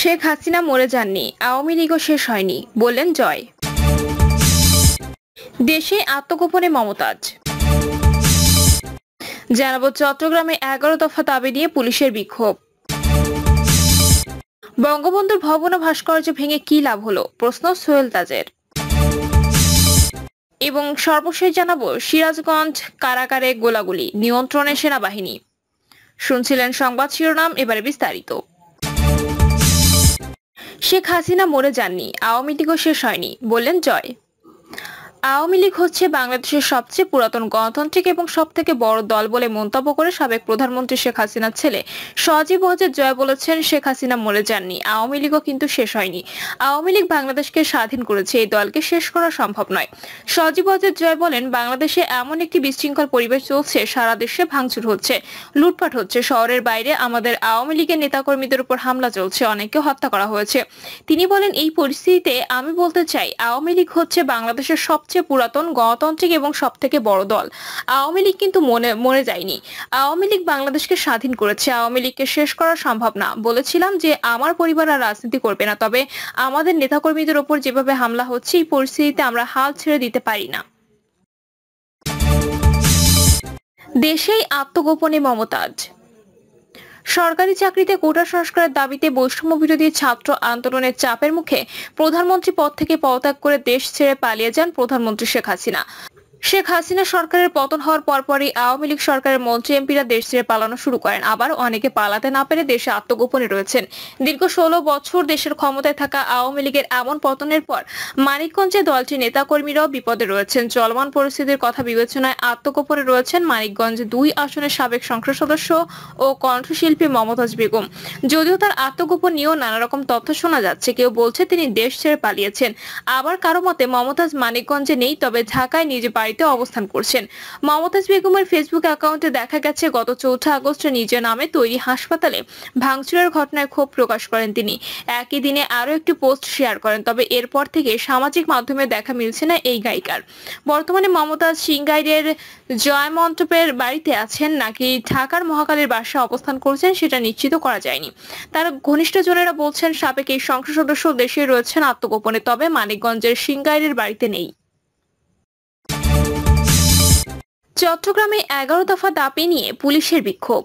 শেখ হাসিনা মরে যাননি আওয়ামী লীগও শেষ হয়নি বললেন জয় দেশে আত্মগোপনে মমতাজ জানাবো চট্টগ্রামে এগারো দফা দাবি নিয়ে পুলিশের বিক্ষোভ বঙ্গবন্ধুর ভবন ও ভাস্কর্য ভেঙে কি লাভ হলো প্রশ্ন সোহেল তাজের এবং সর্বশেষ জানাবো সিরাজগঞ্জ কারাগারে গোলাগুলি নিয়ন্ত্রণে সেনাবাহিনী শুনছিলেন সংবাদ শিরোনাম এবারে বিস্তারিত শেখ হাসিনা মরে যাননি আওয়ামী লীগও শেষ হয়নি বললেন জয় আওয়ামী লীগ হচ্ছে বাংলাদেশের সবচেয়ে পুরাতন গণতান্ত্রিক এবং সব থেকে বড় দল বলে মন্তব্য করে সাবেক প্রধানমন্ত্রী শেখ হাসিনার ছেলে সজীব হজের জয় বলেছেন শেখ হাসিনা মরে যাননি আওয়ামী লীগও কিন্তু শেষ হয়নি আওয়ামী লীগ বাংলাদেশকে স্বাধীন করেছে এই দলকে শেষ করা সম্ভব নয় সজীব হজের জয় বলেন বাংলাদেশে এমন একটি বিশৃঙ্খল পরিবেশ চলছে সারা দেশে ভাঙচুর হচ্ছে লুটপাট হচ্ছে শহরের বাইরে আমাদের আওয়ামী লীগের নেতাকর্মীদের উপর হামলা চলছে অনেকে হত্যা করা হয়েছে তিনি বলেন এই পরিস্থিতিতে আমি বলতে চাই আওয়ামী লীগ হচ্ছে বাংলাদেশের সব সবচেয়ে পুরাতন গণতান্ত্রিক এবং সব থেকে বড় দল আওয়ামী লীগ কিন্তু মনে মনে যায়নি আওয়ামী লীগ বাংলাদেশকে স্বাধীন করেছে আওয়ামী লীগকে শেষ করা সম্ভব না বলেছিলাম যে আমার পরিবার আর রাজনীতি করবে না তবে আমাদের নেতাকর্মীদের ওপর যেভাবে হামলা হচ্ছে এই পরিস্থিতিতে আমরা হাল ছেড়ে দিতে পারি না দেশেই আত্মগোপনে মমতাজ সরকারি চাকরিতে কোটা সংস্কারের দাবিতে বৈষম্য বিরোধী ছাত্র আন্দোলনের চাপের মুখে প্রধানমন্ত্রী পদ থেকে পদত্যাগ করে দেশ ছেড়ে পালিয়ে যান প্রধানমন্ত্রী শেখ হাসিনা শেখ হাসিনা সরকারের পতন হওয়ার পরপরই আওয়ামী লীগ সরকারের মন্ত্রী এমপিরা দেশ ছেড়ে পালানো শুরু করেন আবার অনেকে পালাতে না পেরে দেশে আত্মগোপনে রয়েছেন দীর্ঘ ষোলো বছর দেশের ক্ষমতায় থাকা আওয়ামী লীগের এমন পতনের পর মানিকগঞ্জে দলটির নেতাকর্মীরাও বিপদে রয়েছেন চলমান পরিস্থিতির কথা বিবেচনায় আত্মগোপনে রয়েছেন মানিকগঞ্জ দুই আসনের সাবেক সংসদ সদস্য ও কণ্ঠশিল্পী মমতাজ বেগম যদিও তার আত্মগোপন নিয়েও নানা রকম তথ্য শোনা যাচ্ছে কেউ বলছে তিনি দেশ ছেড়ে পালিয়েছেন আবার কারো মতে মমতাজ মানিকগঞ্জে নেই তবে ঢাকায় নিজ বাড়ি বাড়িতে অবস্থান করছেন মমতাজ বেগমের ফেসবুক অ্যাকাউন্টে দেখা গেছে গত চৌঠা আগস্টে নিজের নামে তৈরি হাসপাতালে ভাঙচুরের ঘটনায় ক্ষোভ প্রকাশ করেন তিনি একই দিনে আরও একটি পোস্ট শেয়ার করেন তবে এরপর থেকে সামাজিক মাধ্যমে দেখা মিলছে না এই গায়িকার বর্তমানে মমতাজ সিংগাইরের জয় মন্টপের বাড়িতে আছেন নাকি ঢাকার মহাকালীর বাসা অবস্থান করছেন সেটা নিশ্চিত করা যায়নি তার ঘনিষ্ঠজনেরা বলছেন সাবেক এই সংসদ সদস্য দেশে রয়েছেন আত্মগোপনে তবে মানিকগঞ্জের সিংগাইরের বাড়িতে নেই চট্টগ্রামে এগারো দফা দাবি নিয়ে পুলিশের বিক্ষোভ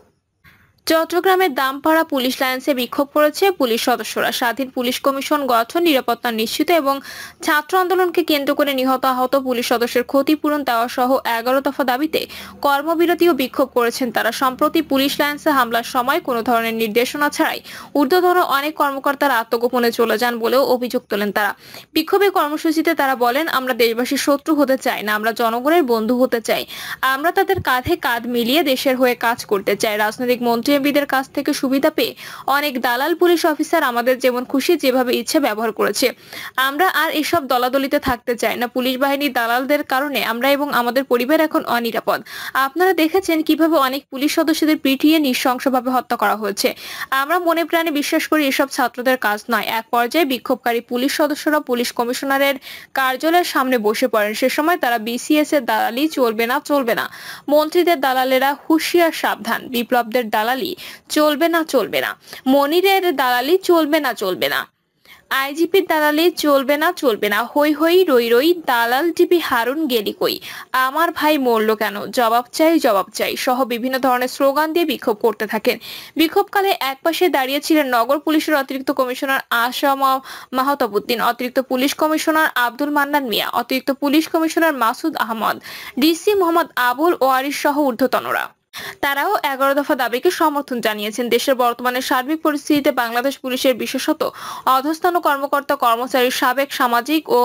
চট্টগ্রামের দামপাড়া পুলিশ লাইন্সে বিক্ষোভ করেছে পুলিশ সদস্যরা স্বাধীন পুলিশ কমিশন গঠন নিরাপত্তা নিশ্চিত এবং ছাত্র আন্দোলনকে কেন্দ্র করে নিহত আহত পুলিশ সদস্যের ক্ষতিপূরণ দেওয়া সহ এগারো দফা দাবিতে কর্মবিরতিও বিক্ষোভ করেছেন তারা সম্প্রতি পুলিশ লাইন্সে হামলার সময় কোনো ধরনের নির্দেশনা ছাড়াই ঊর্ধ্বধর অনেক কর্মকর্তারা আত্মগোপনে চলে যান বলেও অভিযোগ তোলেন তারা বিক্ষোভে কর্মসূচিতে তারা বলেন আমরা দেশবাসীর শত্রু হতে চাই না আমরা জনগণের বন্ধু হতে চাই আমরা তাদের কাঁধে কাঁধ মিলিয়ে দেশের হয়ে কাজ করতে চাই রাজনৈতিক মন্ত্রী আইনজীবীদের কাছ থেকে সুবিধা পেয়ে অনেক দালাল পুলিশ অফিসার আমাদের যেমন খুশি যেভাবে ইচ্ছে ব্যবহার করেছে আমরা আর এসব দলাদলিতে থাকতে চাই না পুলিশ বাহিনী দালালদের কারণে আমরা এবং আমাদের পরিবার এখন অনিরাপদ আপনারা দেখেছেন কিভাবে অনেক পুলিশ সদস্যদের পিটিয়ে নৃশংসভাবে হত্যা করা হয়েছে আমরা মনে প্রাণে বিশ্বাস করি এসব ছাত্রদের কাজ নয় এক পর্যায়ে বিক্ষোভকারী পুলিশ সদস্যরা পুলিশ কমিশনারের কার্যালয়ের সামনে বসে পড়েন সে সময় তারা বিসিএস এর দালালি চলবে না চলবে না মন্ত্রীদের দালালেরা হুঁশিয়ার সাবধান বিপ্লবদের দালালি দালালি চলবে না চলবে না মনিরের দালালি চলবে না চলবে না আইজিপির দালালি চলবে না চলবে না হই হই রই রই দালাল টিপি হারুন গেলি কই আমার ভাই মরল কেন জবাব চাই জবাব চাই সহ বিভিন্ন ধরনের স্লোগান দিয়ে বিক্ষোভ করতে থাকেন বিক্ষোভকালে একপাশে দাঁড়িয়েছিলেন নগর পুলিশের অতিরিক্ত কমিশনার আসাম মাহতাবুদ্দিন অতিরিক্ত পুলিশ কমিশনার আব্দুল মান্নান মিয়া অতিরিক্ত police commissioner Masud Ahmed DC Mohammad Abul Waris সহ ঊর্ধ্বতনরা তারাও এগারো দফা দাবিকে সমর্থন জানিয়েছেন দেশের বর্তমানে সার্বিক পরিস্থিতিতে বাংলাদেশ পুলিশের বিশেষত অধস্থান কর্মকর্তা কর্মচারীর সাবেক সামাজিক ও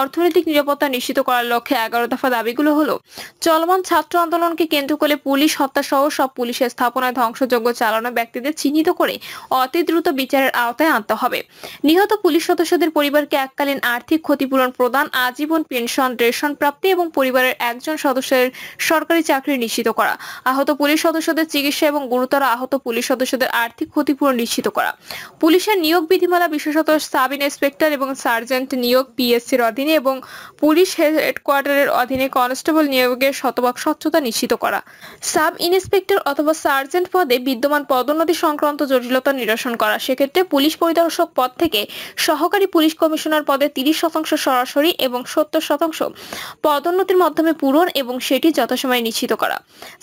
অর্থনৈতিক নিরাপত্তা নিশ্চিত করার লক্ষ্যে এগারো দফা দাবিগুলো হলো চলমান ছাত্র আন্দোলনকে কেন্দ্র করে পুলিশ হত্যাসহ সব পুলিশের স্থাপনায় ধ্বংসযোগ্য চালানো ব্যক্তিদের চিহ্নিত করে অতি দ্রুত বিচারের আওতায় আনতে হবে নিহত পুলিশ সদস্যদের পরিবারকে এককালীন আর্থিক ক্ষতিপূরণ প্রদান আজীবন পেনশন রেশন প্রাপ্তি এবং পরিবারের একজন সদস্যের সরকারি চাকরি নিশ্চিত করা আহত পুলিশ সদস্যদের চিকিৎসা এবং গুরুতর আহত পুলিশ সদস্যদের আর্থিক ক্ষতিপূরণ নিশ্চিত করা পুলিশের নিয়োগ বিধিমালা বিশেষত সাব ইন্সপেক্টর এবং সার্জেন্ট নিয়োগ পিএসসির অধীনে এবং পুলিশ হেডকোয়ার্টারের অধীনে কনস্টেবল নিয়োগের শতভাগ স্বচ্ছতা নিশ্চিত করা সাব ইন্সপেক্টর অথবা সার্জেন্ট পদে বিদ্যমান পদোন্নতি সংক্রান্ত জটিলতা নিরসন করা সেক্ষেত্রে পুলিশ পরিদর্শক পদ থেকে সহকারী পুলিশ কমিশনার পদে তিরিশ শতাংশ সরাসরি এবং সত্তর শতাংশ পদোন্নতির মাধ্যমে পূরণ এবং সেটি যথাসময়ে নিশ্চিত করা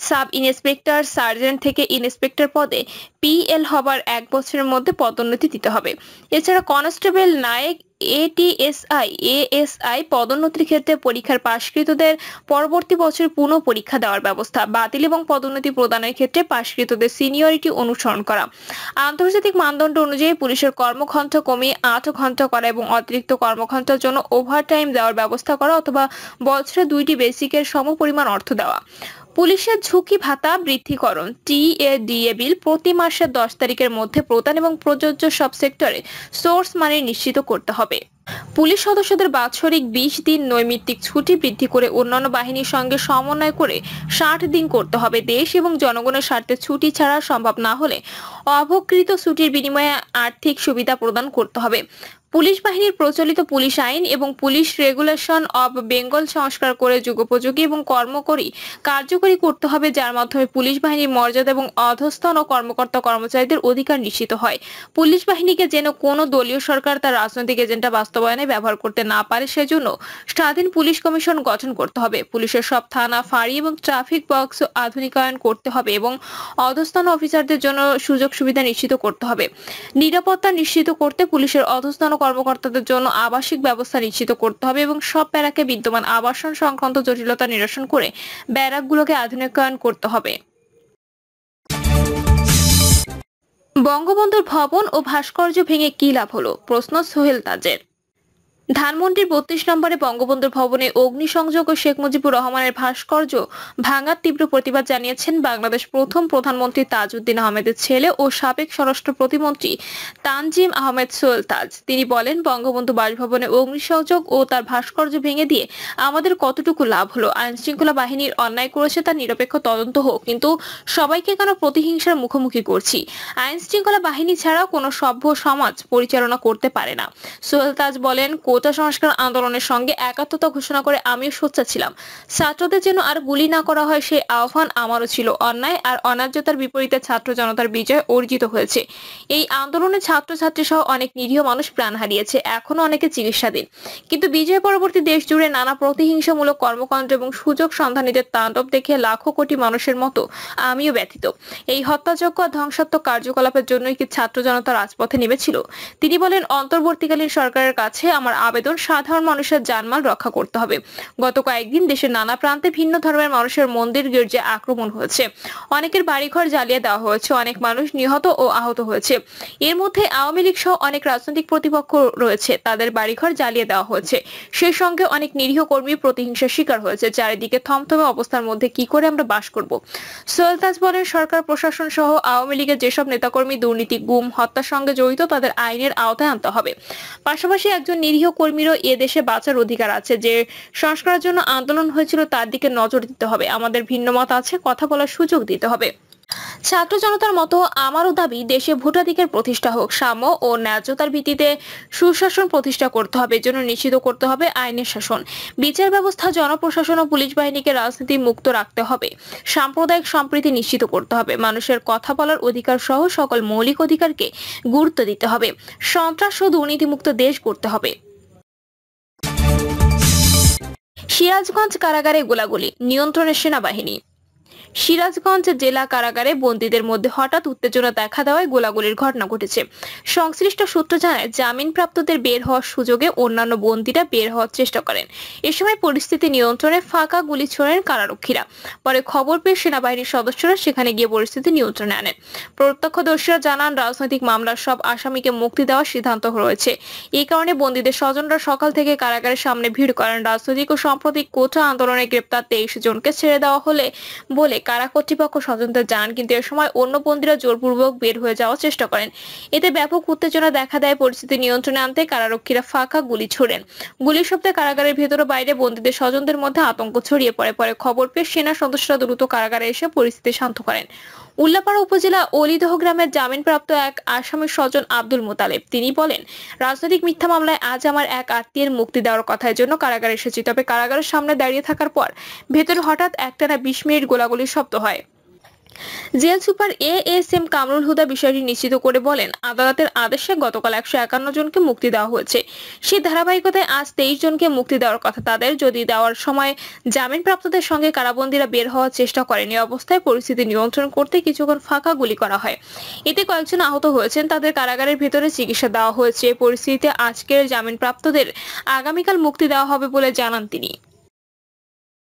সাব ইন্স ইন্সপেক্টর সার্জেন্ট থেকে ইন্সপেক্টর পদে পিএল হবার এক বছরের মধ্যে পদোন্নতি দিতে হবে এছাড়া কনস্টেবল নায়েক এটিএসআই এএসআই পদোন্নতির ক্ষেত্রে পরীক্ষার পাশকৃতদের পরবর্তী বছর পুনঃ পরীক্ষা দেওয়ার ব্যবস্থা বাতিল এবং পদোন্নতি প্রদানের ক্ষেত্রে পাশকৃতদের সিনিয়রিটি অনুসরণ করা আন্তর্জাতিক মানদণ্ড অনুযায়ী পুলিশের কর্মঘণ্টা কমিয়ে আট ঘন্টা করা এবং অতিরিক্ত কর্মঘণ্টার জন্য ওভারটাইম দেওয়ার ব্যবস্থা করা অথবা বছরে দুইটি বেসিকের সমপরিমাণ অর্থ দেওয়া পুলিশের ঝুঁকি ভাতা বৃদ্ধিকরণ টিএডিএ বিল প্রতি মাসের দশ তারিখের মধ্যে প্রদান এবং প্রযোজ্য সব সেক্টরে সোর্স মানি নিশ্চিত করতে হবে পুলিশ সদস্যদের বাৎসরিক বিশ দিন নৈমিত্তিক ছুটি বৃদ্ধি করে অন্যান্য বাহিনীর সঙ্গে সমন্বয় করে ষাট দিন করতে হবে দেশ এবং জনগণের স্বার্থে ছুটি ছাড়া সম্ভব না হলে অবকৃত ছুটির বিনিময়ে আর্থিক সুবিধা প্রদান করতে হবে পুলিশ বাহিনীর প্রচলিত পুলিশ আইন এবং পুলিশ রেগুলেশন অব বেঙ্গল সংস্কার করে যুগোপযোগী এবং কর্মকরী কার্যকরী করতে হবে যার মাধ্যমে পুলিশ বাহিনীর মর্যাদা এবং অধস্থন ও কর্মকর্তা কর্মচারীদের অধিকার নিশ্চিত হয় পুলিশ বাহিনীকে যেন কোনো দলীয় সরকার তার রাজনৈতিক এজেন্ডা বাস্তবায়নে ব্যবহার করতে না পারে সেজন্য স্বাধীন পুলিশ কমিশন গঠন করতে হবে পুলিশের সব থানা ফাঁড়ি এবং ট্রাফিক বক্স আধুনিকায়ন করতে হবে এবং অধস্থান অফিসারদের জন্য সুযোগ সুবিধা নিশ্চিত করতে হবে নিরাপত্তা নিশ্চিত করতে পুলিশের অধস্থান কর্মকর্তাদের জন্য আবাসিক ব্যবস্থা নিশ্চিত করতে হবে এবং সব ব্যারাকে বিদ্যমান আবাসন সংক্রান্ত জটিলতা নিরসন করে ব্যারাকগুলোকে আধুনিকায়ন করতে হবে বঙ্গবন্ধুর ভবন ও ভাস্কর্য ভেঙে কী লাভ হলো প্রশ্ন সোহেল তাজের ধানমন্ডির বত্রিশ নম্বরে বঙ্গবন্ধু ভবনে অগ্নিসংযোগ ও শেখ মুজিবুর রহমানের ভাস্কর্য ভাঙার তীব্র প্রতিবাদ জানিয়েছেন বাংলাদেশ প্রথম প্রধানমন্ত্রী তাজউদ্দিন আহমেদের ছেলে ও সাবেক স্বরাষ্ট্র প্রতিমন্ত্রী তানজিম আহমেদ সোয়েল তাজ তিনি বলেন বঙ্গবন্ধু বাসভবনে অগ্নিসংযোগ ও তার ভাস্কর্য ভেঙে দিয়ে আমাদের কতটুকু লাভ হলো আইন শৃঙ্খলা বাহিনীর অন্যায় করেছে তার নিরপেক্ষ তদন্ত হোক কিন্তু সবাইকে কেন প্রতিহিংসার মুখোমুখি করছি আইন শৃঙ্খলা বাহিনী ছাড়া কোনো সভ্য সমাজ পরিচালনা করতে পারে না সোহেল তাজ বলেন গোটা সংস্কার আন্দোলনের সঙ্গে একাত্মতা ঘোষণা করে আমিও সোচ্ছা ছিলাম ছাত্রদের যেন আর গুলি না করা হয় সেই আহ্বান আমারও ছিল অন্যায় আর অনার্যতার বিপরীতে ছাত্র জনতার বিজয় অর্জিত হয়েছে এই আন্দোলনে ছাত্রছাত্রী সহ অনেক নিরীহ মানুষ প্রাণ হারিয়েছে এখনো অনেকে চিকিৎসাধীন কিন্তু বিজয় পরবর্তী দেশ জুড়ে নানা প্রতিহিংসামূলক কর্মকাণ্ড এবং সুযোগ সন্ধানীদের তাণ্ডব দেখে লাখো কোটি মানুষের মতো আমিও ব্যথিত এই হত্যাযোগ্য ধ্বংসাত্মক কার্যকলাপের জন্যই কি ছাত্র জনতা রাজপথে নেমেছিল তিনি বলেন অন্তর্বর্তীকালীন সরকারের কাছে আমার আবেদন সাধারণ মানুষের জানমাল রক্ষা করতে হবে গত কয়েকদিন দেশের নানা প্রান্তে ভিন্ন ধর্মের মানুষের মন্দির গির্জা আক্রমণ হয়েছে অনেকের বাড়িঘর জ্বালিয়ে দেওয়া হয়েছে অনেক মানুষ নিহত ও আহত হয়েছে এর মধ্যে আওয়ামী লীগ সহ অনেক রাজনৈতিক প্রতিপক্ষ রয়েছে তাদের বাড়িঘর জ্বালিয়ে দেওয়া হয়েছে সেই সঙ্গে অনেক নিরীহ কর্মী প্রতিহিংসার শিকার হয়েছে চারিদিকে থমথমে অবস্থার মধ্যে কি করে আমরা বাস করব সোয়েলতাজ বলেন সরকার প্রশাসন সহ আওয়ামী লীগের যেসব নেতাকর্মী দুর্নীতি গুম হত্যার সঙ্গে জড়িত তাদের আইনের আওতায় আনতে হবে পাশাপাশি একজন নিরীহ কর্মীরও এ দেশে বাঁচার অধিকার আছে যে সংস্কারের জন্য আন্দোলন হয়েছিল তার দিকে নজর দিতে হবে আমাদের ভিন্ন মত আছে কথা বলার সুযোগ দিতে হবে ছাত্র জনতার মতো আমারও দাবি দেশে ভোটাধিকার প্রতিষ্ঠা হোক সাম্য ও ন্যায্যতার ভিত্তিতে সুশাসন প্রতিষ্ঠা করতে হবে জন্য নিশ্চিত করতে হবে আইনের শাসন বিচার ব্যবস্থা জনপ্রশাসন ও পুলিশ বাহিনীকে রাজনীতি মুক্ত রাখতে হবে সাম্প্রদায়িক সম্প্রীতি নিশ্চিত করতে হবে মানুষের কথা বলার অধিকার সহ সকল মৌলিক অধিকারকে গুরুত্ব দিতে হবে সন্ত্রাস ও দুর্নীতিমুক্ত দেশ করতে হবে সিরাজগঞ্জ কারাগারে গোলাগুলি নিয়ন্ত্রণে সেনাবাহিনী সিরাজগঞ্জ জেলা কারাগারে বন্দীদের মধ্যে হঠাৎ উত্তেজনা দেখা দেওয়ায় গোলাগুলির ঘটনা ঘটেছে সংশ্লিষ্ট সূত্র জানায় জামিনপ্রাপ্তদের বের হওয়ার সুযোগে অন্যান্য বন্দীরা বের হওয়ার চেষ্টা করেন এ সময় পরিস্থিতি নিয়ন্ত্রণে ফাঁকা গুলি ছোড়েন কারারক্ষীরা পরে খবর পেয়ে সেনাবাহিনীর সদস্যরা সেখানে গিয়ে পরিস্থিতি নিয়ন্ত্রণে আনেন প্রত্যক্ষদর্শীরা জানান রাজনৈতিক মামলার সব আসামিকে মুক্তি দেওয়ার সিদ্ধান্ত রয়েছে এই কারণে বন্দীদের স্বজনরা সকাল থেকে কারাগারের সামনে ভিড় করেন রাজনৈতিক ও সাম্প্রতিক কোটা আন্দোলনে গ্রেপ্তার তেইশ জনকে ছেড়ে দেওয়া হলে বলে কারা কর্তৃপক্ষ স্বজনদের জানান কিন্তু এ সময় অন্য বন্দীরা জোরপূর্বক বের হয়ে যাওয়ার চেষ্টা করেন এতে ব্যাপক উত্তেজনা দেখা দেয় পরিস্থিতি নিয়ন্ত্রণে আনতে কারারক্ষীরা ফাঁকা গুলি ছোড়েন গুলির শব্দে কারাগারের ভেতর বাইরে বন্দীদের স্বজনদের মধ্যে আতঙ্ক ছড়িয়ে পড়ে পরে খবর পেয়ে সেনা সদস্যরা দ্রুত কারাগারে এসে পরিস্থিতি শান্ত করেন উল্লাপাড়া উপজেলা অলিদহ গ্রামের জামিনপ্রাপ্ত এক আসামির স্বজন আব্দুল মোতালেব তিনি বলেন রাজনৈতিক মিথ্যা মামলায় আজ আমার এক আত্মীয়ের মুক্তি দেওয়ার কথার জন্য কারাগারে এসেছি তবে কারাগারের সামনে দাঁড়িয়ে থাকার পর ভেতরে হঠাৎ একটানা বিশ মিনিট গোলাগুলি অভিশপ্ত হয় jail super A S M Kamrul Huda বিষয়টি নিশ্চিত করে বলেন আদালতের আদেশে গতকাল একশো একান্ন জনকে মুক্তি দেওয়া হয়েছে সেই ধারাবাহিকতায় আজ তেইশ জনকে মুক্তি দেওয়ার কথা তাদের যদি দেওয়ার সময় জামিনপ্রাপ্তদের সঙ্গে কারাবন্দীরা বের হওয়ার চেষ্টা করেনি অবস্থায় পরিস্থিতি নিয়ন্ত্রণ করতে কিছুক্ষণ ফাঁকা গুলি করা হয় এতে কয়েকজন আহত হয়েছেন তাদের কারাগারের ভিতরে চিকিৎসা দেওয়া হয়েছে পরিস্থিতিতে আজকের জামিনপ্রাপ্তদের আগামীকাল মুক্তি দেওয়া হবে বলে জানান তিনি